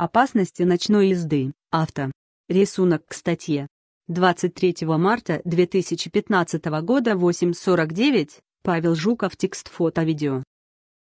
Опасности ночной езды. Авто. Рисунок к статье. 23 марта 2015 года 8.49. Павел Жуков. Текст фото-видео.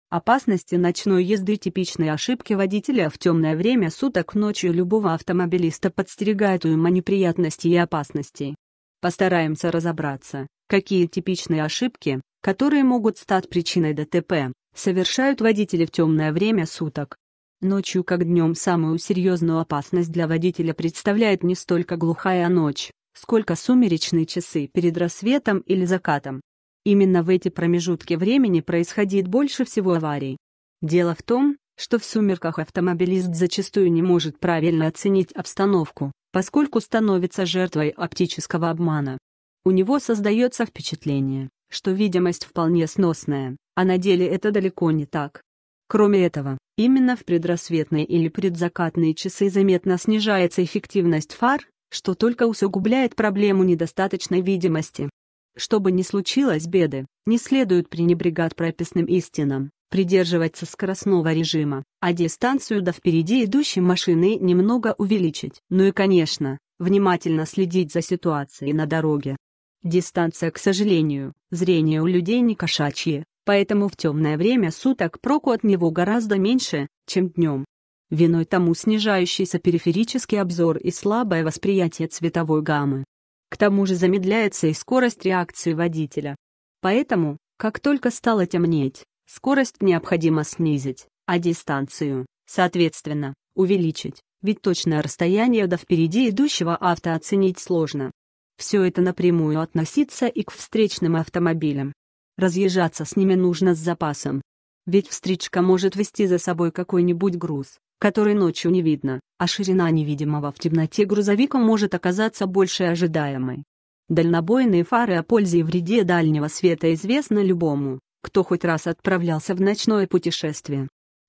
Опасности ночной езды – типичные ошибки водителя в темное время суток ночью любого автомобилиста подстерегают уйма неприятностей и опасностей. Постараемся разобраться, какие типичные ошибки, которые могут стать причиной ДТП, совершают водители в темное время суток. Ночью, как днем, самую серьезную опасность для водителя представляет не столько глухая ночь, сколько сумеречные часы перед рассветом или закатом. Именно в эти промежутки времени происходит больше всего аварий. Дело в том, что в сумерках автомобилист зачастую не может правильно оценить обстановку, поскольку становится жертвой оптического обмана. У него создается впечатление, что видимость вполне сносная, а на деле это далеко не так. Кроме этого, именно в предрассветные или предзакатные часы заметно снижается эффективность фар, что только усугубляет проблему недостаточной видимости. Чтобы не случилось беды, не следует пренебрегать прописным истинам, придерживаться скоростного режима, а дистанцию до впереди идущей машины немного увеличить. Ну и, конечно, внимательно следить за ситуацией на дороге. Дистанция, к сожалению, зрение у людей не кошачье, поэтому в темное время суток проку от него гораздо меньше, чем днем. Виной тому снижающийся периферический обзор и слабое восприятие цветовой гаммы. К тому же замедляется и скорость реакции водителя. Поэтому, как только стало темнеть, скорость необходимо снизить, а дистанцию, соответственно, увеличить, ведь точное расстояние до впереди идущего авто оценить сложно. Все это напрямую относится и к встречным автомобилям, разъезжаться с ними нужно с запасом. Ведь встречка может вести за собой какой-нибудь груз, который ночью не видно, а ширина невидимого в темноте грузовика может оказаться больше ожидаемой. Дальнобойные фары о пользе и вреде дальнего света известны любому, кто хоть раз отправлялся в ночное путешествие.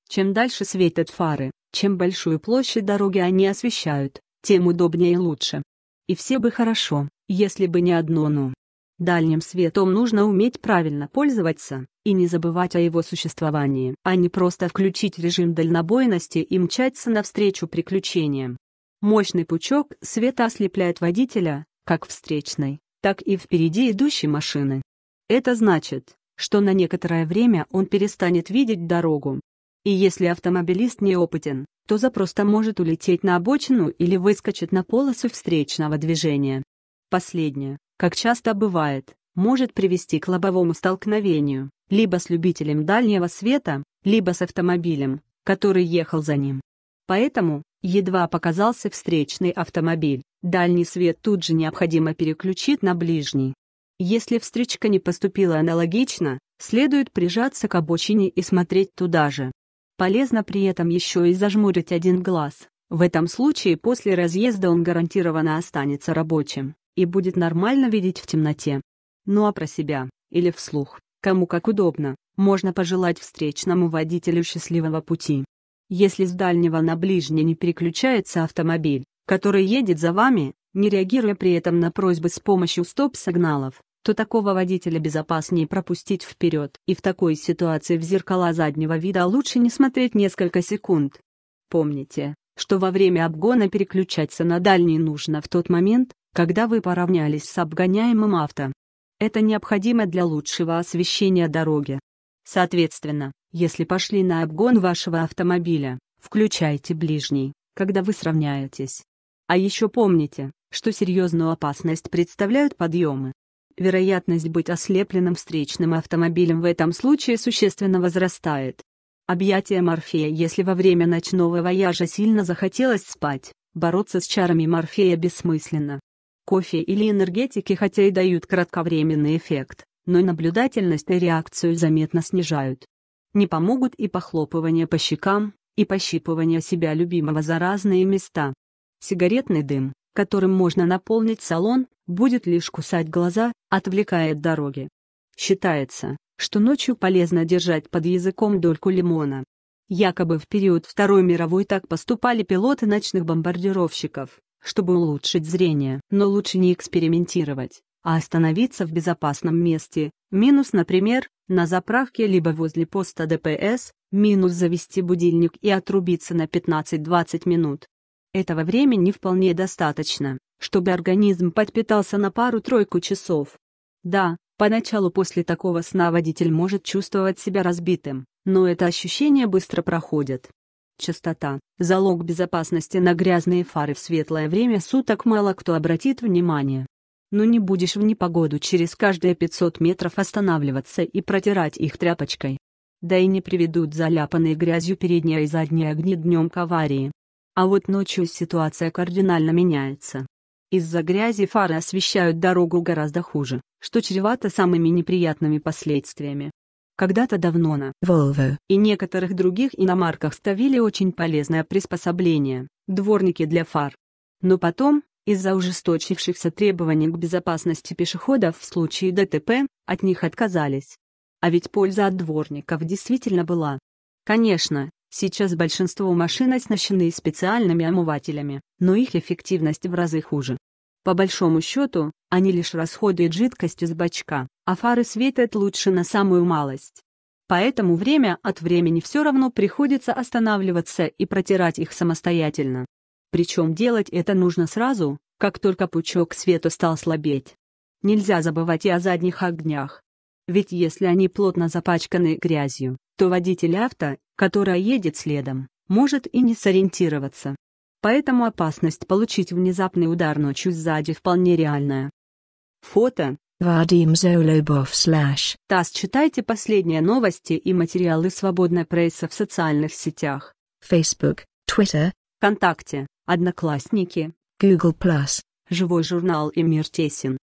Чем дальше светят фары, чем большую площадь дороги они освещают, тем удобнее и лучше. И все бы хорошо, если бы не одно «ну». Дальним светом нужно уметь правильно пользоваться, и не забывать о его существовании, а не просто включить режим дальнобойности и мчаться навстречу приключениям. Мощный пучок света ослепляет водителя, как встречной, так и впереди идущей машины. Это значит, что на некоторое время он перестанет видеть дорогу. И если автомобилист неопытен, то запросто может улететь на обочину или выскочить на полосу встречного движения. Последнее, как часто бывает, может привести к лобовому столкновению, либо с любителем дальнего света, либо с автомобилем, который ехал за ним. Поэтому, едва показался встречный автомобиль, дальний свет тут же необходимо переключить на ближний. Если встречка не поступила аналогично, следует прижаться к обочине и смотреть туда же. Полезно при этом еще и зажмурить один глаз. В этом случае после разъезда он гарантированно останется рабочим и будет нормально видеть в темноте. Ну а про себя, или вслух, кому как удобно, можно пожелать встречному водителю счастливого пути. Если с дальнего на ближний не переключается автомобиль, который едет за вами, не реагируя при этом на просьбы с помощью стоп-сигналов, то такого водителя безопаснее пропустить вперед, и в такой ситуации в зеркала заднего вида лучше не смотреть несколько секунд. Помните, что во время обгона переключаться на дальний нужно в тот момент, когда вы поравнялись с обгоняемым авто. Это необходимо для лучшего освещения дороги. Соответственно, если пошли на обгон вашего автомобиля, включайте ближний, когда вы сравняетесь. А еще помните, что серьезную опасность представляют подъемы. Вероятность быть ослепленным встречным автомобилем в этом случае существенно возрастает. Объятие Морфея Если во время ночного вояжа сильно захотелось спать, бороться с чарами Морфея бессмысленно кофе или энергетики хотя и дают кратковременный эффект, но наблюдательность и реакцию заметно снижают. Не помогут и похлопывания по щекам, и пощипывание себя любимого за разные места. Сигаретный дым, которым можно наполнить салон, будет лишь кусать глаза, отвлекая от дороги. Считается, что ночью полезно держать под языком дольку лимона. Якобы в период Второй мировой так поступали пилоты ночных бомбардировщиков чтобы улучшить зрение. Но лучше не экспериментировать, а остановиться в безопасном месте. Минус, например, на заправке либо возле поста ДПС, минус завести будильник и отрубиться на 15-20 минут. Этого времени вполне достаточно, чтобы организм подпитался на пару-тройку часов. Да, поначалу после такого сна водитель может чувствовать себя разбитым, но это ощущение быстро проходит, Частота – залог безопасности на грязные фары в светлое время суток мало кто обратит внимание. Но не будешь в непогоду через каждые 500 метров останавливаться и протирать их тряпочкой. Да и не приведут заляпанные грязью передние и задние огни днем к аварии. А вот ночью ситуация кардинально меняется. Из-за грязи фары освещают дорогу гораздо хуже, что чревато самыми неприятными последствиями. Когда-то давно на Volvo и некоторых других иномарках ставили очень полезное приспособление – дворники для фар. Но потом, из-за ужесточившихся требований к безопасности пешеходов в случае ДТП, от них отказались. А ведь польза от дворников действительно была. Конечно, сейчас большинство машин оснащены специальными омывателями, но их эффективность в разы хуже. По большому счету, они лишь расходуют жидкость из бачка, а фары светят лучше на самую малость. Поэтому время от времени все равно приходится останавливаться и протирать их самостоятельно. Причем делать это нужно сразу, как только пучок света стал слабеть. Нельзя забывать и о задних огнях. Ведь если они плотно запачканы грязью, то водитель авто, которая едет следом, может и не сориентироваться поэтому опасность получить внезапный удар ночью сзади вполне реальная. Фото. Вадим Золобов слэш. ТАСС читайте последние новости и материалы свободной прессы в социальных сетях. Facebook, Twitter, ВКонтакте, Одноклассники, Google+, Живой журнал и Мир Тесен.